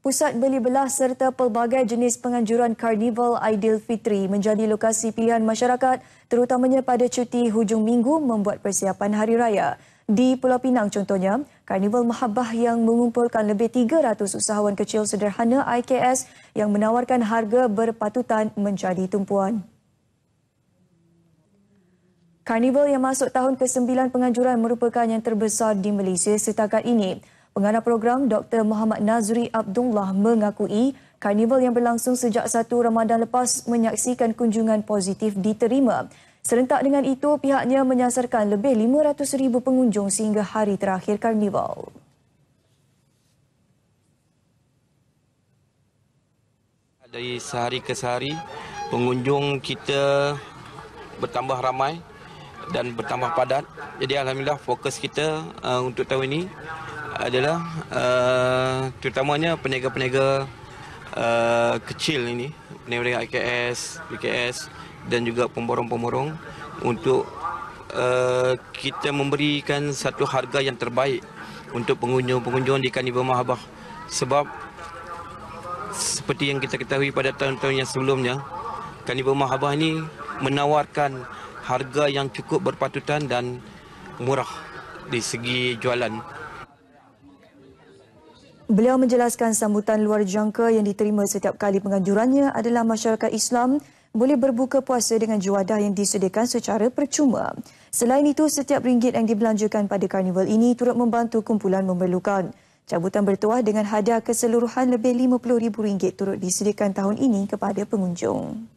Pusat beli belah serta pelbagai jenis penganjuran Karnival Aidilfitri menjadi lokasi pilihan masyarakat terutamanya pada cuti hujung minggu membuat persiapan hari raya. Di Pulau Pinang contohnya, Karnival Mahabah yang mengumpulkan lebih 300 usahawan kecil sederhana IKS yang menawarkan harga berpatutan menjadi tumpuan. Karnival yang masuk tahun ke-9 penganjuran merupakan yang terbesar di Malaysia setakat ini. Pengarah program Dr. Muhammad Nazri Abdullah mengakui karnival yang berlangsung sejak satu Ramadan lepas menyaksikan kunjungan positif diterima. Serentak dengan itu, pihaknya menyasarkan lebih 500,000 pengunjung sehingga hari terakhir karnival. Dari sehari ke sehari, pengunjung kita bertambah ramai dan bertambah padat. Jadi Alhamdulillah fokus kita uh, untuk tahun ini adalah uh, terutamanya peniaga-peniaga uh, kecil ini, peniaga IKS, PKS dan juga pemborong-pemborong untuk uh, kita memberikan satu harga yang terbaik untuk pengunjung-pengunjung di Kanibah Mahabah sebab seperti yang kita ketahui pada tahun-tahun yang sebelumnya Kanibah Mahabah ini menawarkan harga yang cukup berpatutan dan murah di segi jualan. Beliau menjelaskan sambutan luar jangka yang diterima setiap kali penganjurannya adalah masyarakat Islam boleh berbuka puasa dengan juadah yang disediakan secara percuma. Selain itu, setiap ringgit yang dibelanjakan pada karnival ini turut membantu kumpulan memerlukan. Cabutan bertuah dengan hadiah keseluruhan lebih RM50,000 turut disediakan tahun ini kepada pengunjung.